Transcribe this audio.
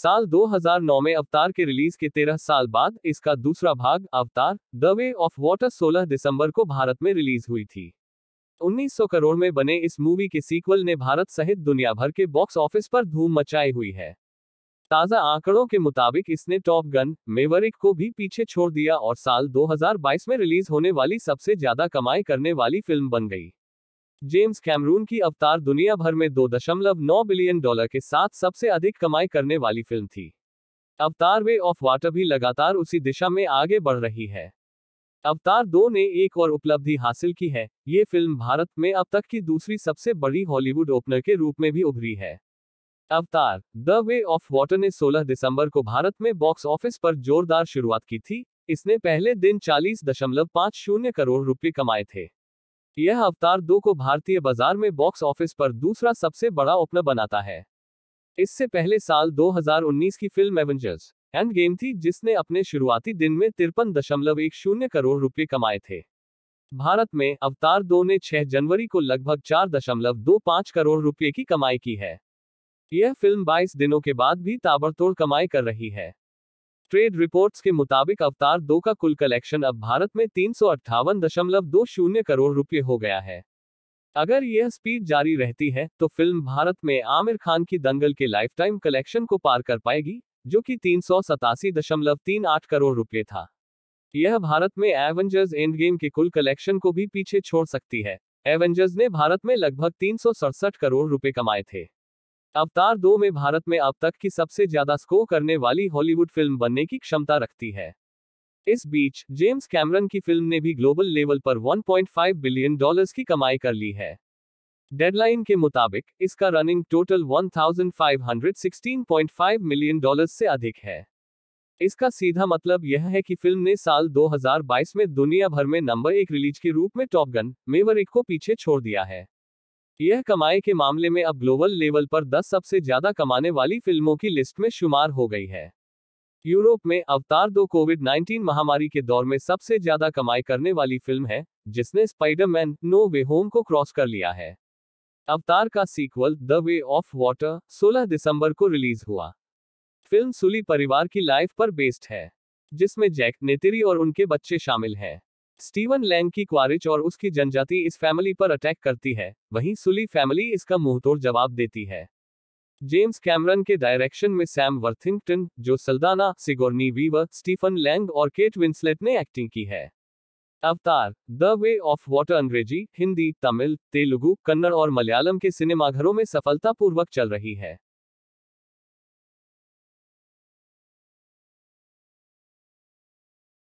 साल 2009 में अवतार के रिलीज के तेरह साल बाद इसका दूसरा भाग Avatar the way of water 16 दिसंबर को भारत में रिलीज हुई थी 1900 करोड़ में बने इस मूवी के सीक्वल ने भारत सहित दुनिया भर के बॉक्स ऑफिस पर धूम मचाई हुई है ताज़ा आंकड़ों के मुताबिक इसने टॉप गन मेवरिक को भी पीछे छोड़ दिया और साल 2022 में रिलीज होने वाली सबसे ज्यादा कमाई करने वाली फिल्म बन गई जेम्स कैमरून की अवतार दुनिया भर में दो दशमलव नौ बिलियन डॉलर के साथ सबसे अधिक कमाई करने वाली फिल्म थी अवतार वे ऑफ वाटर भी लगातार उसी दिशा में आगे बढ़ रही है अवतार दो ने एक और उपलब्धि हासिल की है ये फिल्म भारत में अब तक की दूसरी सबसे बड़ी हॉलीवुड ओपनर के रूप में भी उभरी है अवतार द वे ऑफ वाटर ने 16 दिसंबर को भारत में बॉक्स ऑफिस पर जोरदार शुरुआत की थी इसने पहले दिन चालीस करोड़ रुपए कमाए थे यह अवतार दो को भारतीय बाजार में बॉक्स ऑफिस पर दूसरा सबसे बड़ा ओपनर बनाता है इससे पहले साल 2019 की फिल्म एवेंजर्स एंड गेम थी जिसने अपने शुरुआती दिन में तिरपन दशमलव एक शून्य करोड़ रुपए कमाए थे भारत में अवतार दो ने 6 जनवरी को लगभग चार दशमलव दो पांच करोड़ रुपए की कमाई की है यह फिल्म 22 दिनों के बाद भी ताबड़तोड़ कमाई कर रही है ट्रेड रिपोर्ट्स के मुताबिक अवतार दो का कुल कलेक्शन अब भारत में तीन करोड़ रुपए हो गया है अगर यह स्पीड जारी रहती है तो फिल्म भारत में आमिर खान की दंगल के लाइफटाइम कलेक्शन को पार कर पाएगी जो कि तीन करोड़ रुपए था यह भारत में एवेंजर्स एंड गेम के कुल कलेक्शन को भी पीछे छोड़ सकती है एवेंजर्स ने भारत में लगभग तीन करोड़ रुपए कमाए थे अवतार दो में भारत में अब तक की सबसे ज्यादा स्कोर करने वाली हॉलीवुड फिल्म बनने की क्षमता रखती है इस बीच जेम्स कैमरन की फिल्म ने भी ग्लोबल लेवल पर 1.5 बिलियन डॉलर्स की कमाई कर ली है डेडलाइन के मुताबिक इसका रनिंग टोटल 1516.5 मिलियन डॉलर्स से अधिक है इसका सीधा मतलब यह है कि फिल्म ने साल 2022 में दुनिया भर में नंबर एक रिलीज के रूप में टॉप गन एक को पीछे छोड़ दिया है यह कमाई के मामले में अब ग्लोबल लेवल पर 10 सबसे ज्यादा कमाने वाली फिल्मों की लिस्ट में शुमार हो गई है यूरोप में अवतार दो कोविड 19 महामारी के दौर में सबसे ज्यादा कमाई करने वाली फिल्म है जिसने स्पाइडरमैन नो वे होम को क्रॉस कर लिया है अवतार का sequel the way of water 16 दिसंबर को रिलीज हुआ फिल्म सुली परिवार की लाइफ पर बेस्ड है जिसमें जैक नेतिरी और उनके बच्चे शामिल हैं स्टीवन लैंग की क्वारिच और उसकी जनजाति इस फैमिली पर अटैक करती है वहीं सुली फैमिली इसका मुंहतोड़ जवाब देती है जेम्स कैमरन के डायरेक्शन में Sam Worthington Zoe Saldana Sigourney Weaver Stephen Lang और केट विंसलेट ने एक्टिंग की है अवतार द वे ऑफ वाटर अंग्रेजी हिंदी तमिल तेलुगु कन्नड़ और मलयालम के सिनेमाघरों में सफलतापूर्वक चल रही है